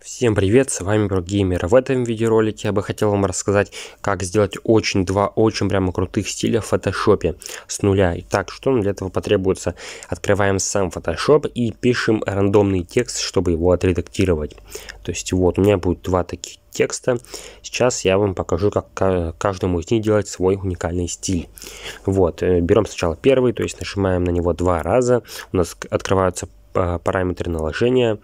Всем привет, с вами Брогеймер. В этом видеоролике я бы хотел вам рассказать, как сделать очень два очень прямо крутых стиля в фотошопе с нуля. Итак, что нам для этого потребуется? Открываем сам фотошоп и пишем рандомный текст, чтобы его отредактировать. То есть вот, у меня будет два таких текста. Сейчас я вам покажу, как каждому из них делать свой уникальный стиль. Вот, э, берем сначала первый, то есть нажимаем на него два раза. У нас открываются э, параметры наложения.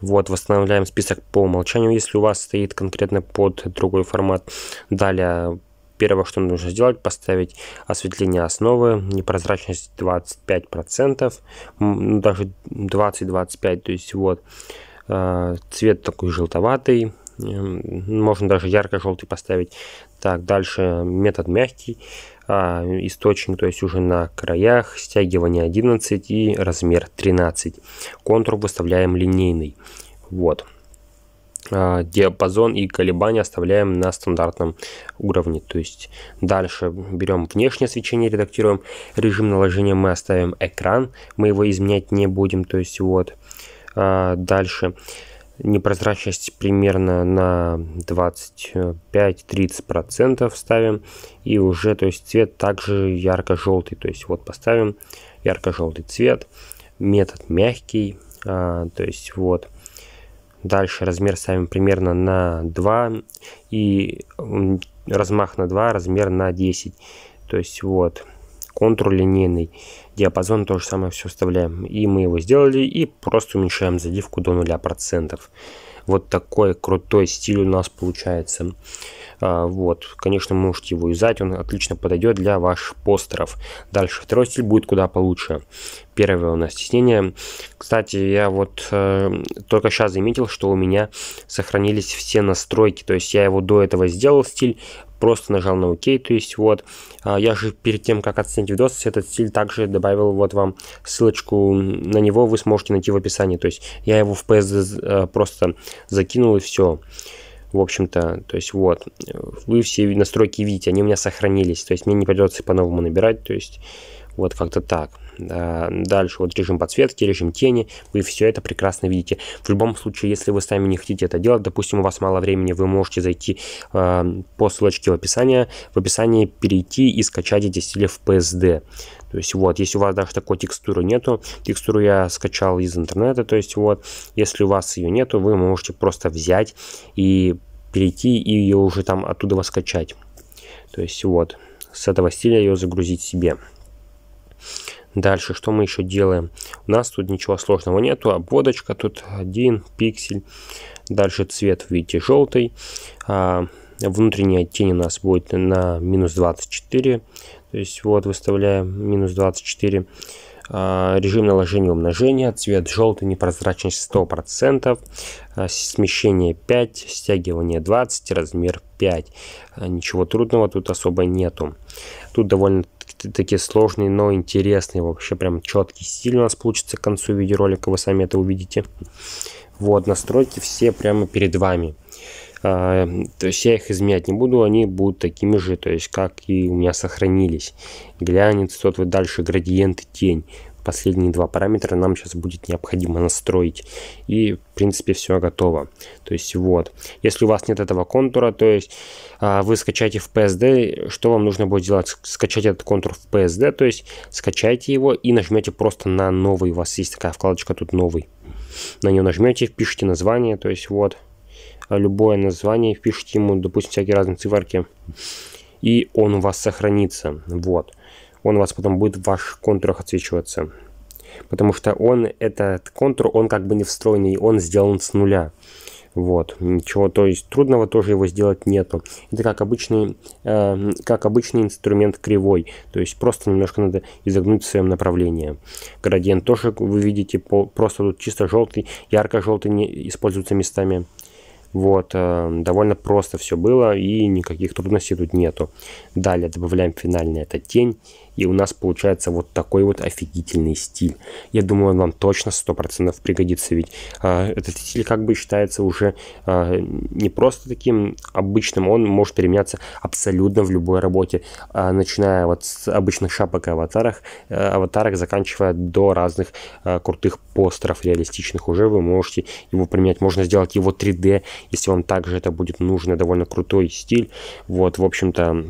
Вот, восстанавливаем список по умолчанию, если у вас стоит конкретно под другой формат. Далее Первое, что нужно сделать, поставить осветление основы, непрозрачность 25%, ну, даже 20-25%, то есть вот э, цвет такой желтоватый, Эм, можно даже ярко-желтый поставить. Так, дальше метод мягкий, а, источник, то есть уже на краях, стягивание 11 и размер 13. Контур выставляем линейный. Вот. А, диапазон и колебания оставляем на стандартном уровне. То есть дальше берем внешнее освещение, редактируем. Режим наложения мы оставим экран. Мы его изменять не будем. То есть вот. А, дальше. Дальше непрозрачность примерно на 25-30% ставим. И уже, то есть цвет также ярко-желтый. То есть вот поставим ярко-желтый цвет. Метод мягкий. А, то есть вот. Дальше размер ставим примерно на 2. И размах на 2, размер на 10. То есть вот контур линейный, диапазон то же самое все вставляем. И мы его сделали и просто уменьшаем задивку до нуля процентов Вот такой крутой стиль у нас получается. А, вот, конечно, можете его юзать, он отлично подойдет для ваших постеров. Дальше второй стиль будет куда получше. Первое у нас стеснение. Кстати, я вот э, только сейчас заметил, что у меня сохранились все настройки. То есть я его до этого сделал стиль, просто нажал на ОК, то есть вот. А, я же перед тем, как оценить видос, этот стиль также добавил вот вам ссылочку на него, вы сможете найти в описании. То есть я его в PS э, просто закинул и все. В общем-то, то есть вот, вы все настройки видите, они у меня сохранились, то есть мне не придется по-новому набирать, то есть вот как-то так. Дальше вот режим подсветки, режим тени, вы все это прекрасно видите. В любом случае, если вы сами не хотите это делать, допустим, у вас мало времени, вы можете зайти э, по ссылочке в описании, в описании перейти и скачать эти стили в PSD. То есть вот, если у вас даже такой текстуры нету, текстуру я скачал из интернета, то есть вот, если у вас ее нету, вы можете просто взять и перейти и ее уже там оттуда скачать. То есть вот, с этого стиля ее загрузить себе. Дальше, что мы еще делаем? У нас тут ничего сложного нету. Обводочка тут один пиксель. Дальше цвет, видите, желтый. А, внутренняя тень у нас будет на минус 24. То есть вот выставляем минус 24. 24 а, режим наложения умножения, цвет желтый, непрозрачность 100%, а, смещение 5, стягивание 20, размер 5. А, ничего трудного тут особо нету. Тут довольно такие сложные, но интересные, вообще прям четкий стиль у нас получится к концу видеоролика, вы сами это увидите. Вот, настройки все прямо перед вами. А, то есть я их изменять не буду, они будут такими же, то есть как и у меня сохранились. Глянец, тот вот дальше градиент тень. Последние два параметра нам сейчас будет необходимо настроить. И в принципе все готово. То есть вот. Если у вас нет этого контура, то есть а, вы скачаете в PSD, что вам нужно будет делать? Скачать этот контур в PSD, то есть скачайте его и нажмете просто на новый. У вас есть такая вкладочка тут новый. На нее нажмете, пишите название, то есть вот а любое название, пишите ему, допустим, всякие разные циферки, и он у вас сохранится, вот. Он у вас потом будет в ваших контурах отсвечиваться. Потому что он, этот контур, он как бы не встроенный, он сделан с нуля. Вот, ничего, то есть трудного тоже его сделать нету. Это как обычный, э, как обычный инструмент кривой, то есть просто немножко надо изогнуть в своем направлении. Градиент тоже вы видите, по, просто тут чисто желтый, ярко-желтый не используется местами. Вот, эм, довольно просто все было и никаких трудностей тут нету. Далее добавляем финальный это тень и у нас получается вот такой вот офигительный стиль. Я думаю, он вам точно 100% пригодится, ведь э, этот стиль как бы считается уже э, не просто таким обычным, он может применяться абсолютно в любой работе, э, начиная вот с обычных шапок и аватарах, э, аватарок, заканчивая до разных э, крутых постеров реалистичных уже вы можете его применять, можно сделать его 3D, если вам также это будет нужно, довольно крутой стиль, вот, в общем-то,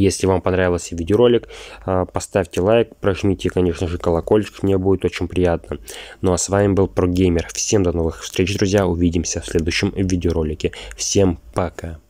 если вам понравился видеоролик, э, поставьте лайк, прожмите, конечно же, колокольчик, мне будет очень приятно. Ну а с вами был ProGamer. Всем до новых встреч, друзья. Увидимся в следующем видеоролике. Всем пока.